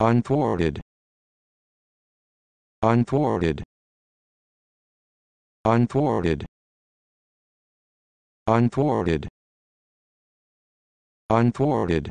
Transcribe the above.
unthwarted unthwarted unthwarted unthwarted unthwarted